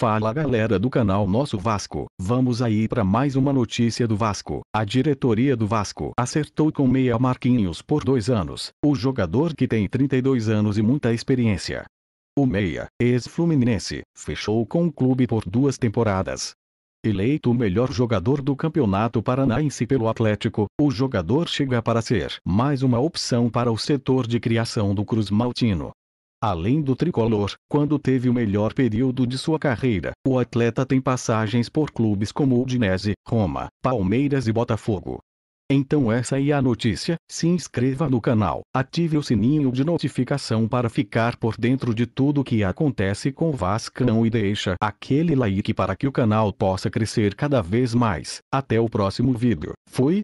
Fala galera do canal Nosso Vasco, vamos aí para mais uma notícia do Vasco. A diretoria do Vasco acertou com meia Marquinhos por dois anos, o jogador que tem 32 anos e muita experiência. O meia, ex-fluminense, fechou com o clube por duas temporadas. Eleito o melhor jogador do Campeonato Paranaense pelo Atlético, o jogador chega para ser mais uma opção para o setor de criação do Cruz Maltino. Além do tricolor, quando teve o melhor período de sua carreira, o atleta tem passagens por clubes como Udinese, Roma, Palmeiras e Botafogo. Então essa é a notícia, se inscreva no canal, ative o sininho de notificação para ficar por dentro de tudo que acontece com o Vascão e deixa aquele like para que o canal possa crescer cada vez mais. Até o próximo vídeo, fui!